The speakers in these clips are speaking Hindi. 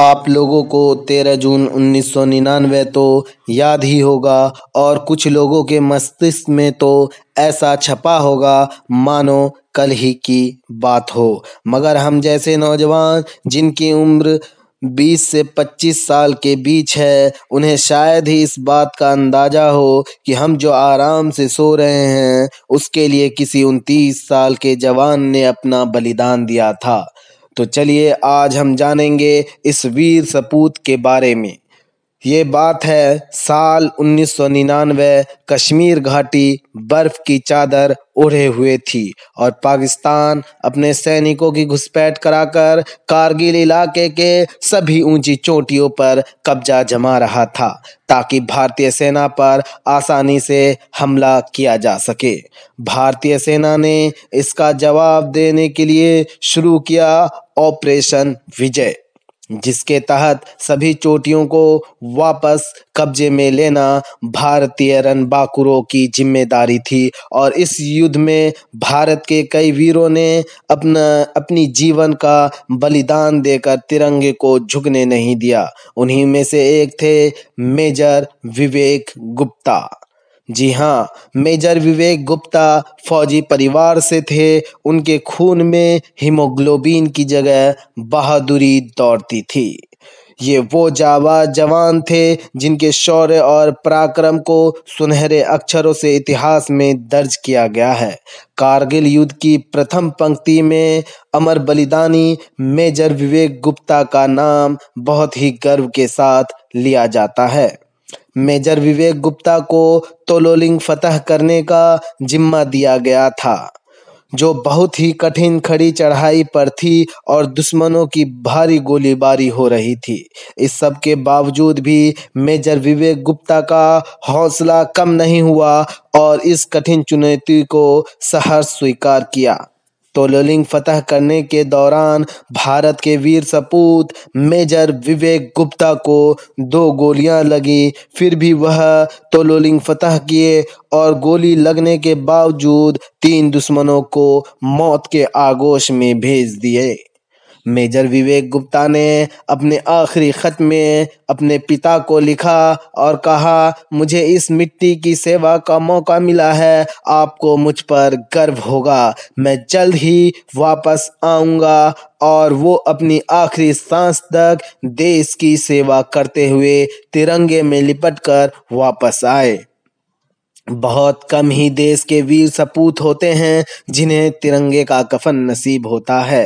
आप लोगों को तेरह जून उन्नीस सौ निन्यानवे तो याद ही होगा और कुछ लोगों के मस्तिष्क में तो ऐसा छपा होगा मानो कल ही की बात हो मगर हम जैसे नौजवान जिनकी उम्र 20 से 25 साल के बीच है उन्हें शायद ही इस बात का अंदाजा हो कि हम जो आराम से सो रहे हैं उसके लिए किसी उनतीस साल के जवान ने अपना बलिदान दिया था तो चलिए आज हम जानेंगे इस वीर सपूत के बारे में ये बात है साल उन्नीस सौ निन्यानवे कश्मीर घाटी बर्फ की चादर ओढ़े हुए थी और पाकिस्तान अपने सैनिकों की घुसपैठ कराकर कारगिल इलाके के सभी ऊंची चोटियों पर कब्जा जमा रहा था ताकि भारतीय सेना पर आसानी से हमला किया जा सके भारतीय सेना ने इसका जवाब देने के लिए शुरू किया ऑपरेशन विजय जिसके तहत सभी चोटियों को वापस कब्जे में लेना भारतीय रनबाकुरों की जिम्मेदारी थी और इस युद्ध में भारत के कई वीरों ने अपना अपनी जीवन का बलिदान देकर तिरंगे को झुकने नहीं दिया उन्हीं में से एक थे मेजर विवेक गुप्ता जी हाँ मेजर विवेक गुप्ता फौजी परिवार से थे उनके खून में हीमोग्लोबिन की जगह बहादुरी दौड़ती थी ये वो जावा जवान थे जिनके शौर्य और पराक्रम को सुनहरे अक्षरों से इतिहास में दर्ज किया गया है कारगिल युद्ध की प्रथम पंक्ति में अमर बलिदानी मेजर विवेक गुप्ता का नाम बहुत ही गर्व के साथ लिया जाता है मेजर विवेक गुप्ता को तोलोलिंग फतह करने का जिम्मा दिया गया था जो बहुत ही कठिन खड़ी चढ़ाई पर थी और दुश्मनों की भारी गोलीबारी हो रही थी इस सब के बावजूद भी मेजर विवेक गुप्ता का हौसला कम नहीं हुआ और इस कठिन चुनौती को सहर्ष स्वीकार किया तोलोलिंग फतह करने के दौरान भारत के वीर सपूत मेजर विवेक गुप्ता को दो गोलियां लगी फिर भी वह तोलोलिंग फतह किए और गोली लगने के बावजूद तीन दुश्मनों को मौत के आगोश में भेज दिए मेजर विवेक गुप्ता ने अपने आखिरी खत में अपने पिता को लिखा और कहा मुझे इस मिट्टी की सेवा का मौका मिला है आपको मुझ पर गर्व होगा मैं जल्द ही वापस आऊँगा और वो अपनी आखिरी सांस तक देश की सेवा करते हुए तिरंगे में लिपटकर वापस आए बहुत कम ही देश के वीर सपूत होते हैं जिन्हें तिरंगे का कफन नसीब होता है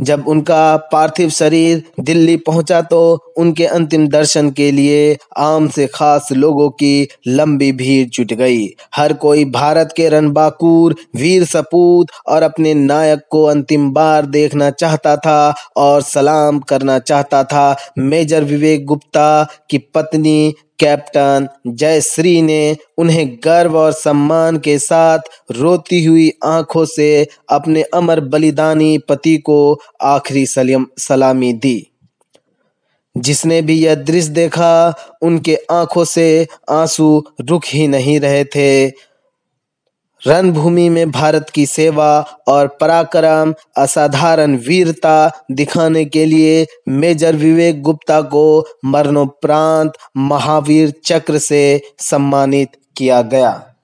जब उनका पार्थिव शरीर दिल्ली पहुंचा तो उनके अंतिम दर्शन के लिए आम से खास लोगों की लंबी भीड़ जुट गई हर कोई भारत के रणबाकुर वीर सपूत और अपने नायक को अंतिम बार देखना चाहता था और सलाम करना चाहता था मेजर विवेक गुप्ता की पत्नी कैप्टन जयश्री ने उन्हें गर्व और सम्मान के साथ रोती हुई आंखों से अपने अमर बलिदानी पति को आखिरी सलामी दी जिसने भी यह दृश्य देखा उनके आंखों से आंसू रुक ही नहीं रहे थे रणभूमि में भारत की सेवा और पराक्रम असाधारण वीरता दिखाने के लिए मेजर विवेक गुप्ता को मरणोपरांत महावीर चक्र से सम्मानित किया गया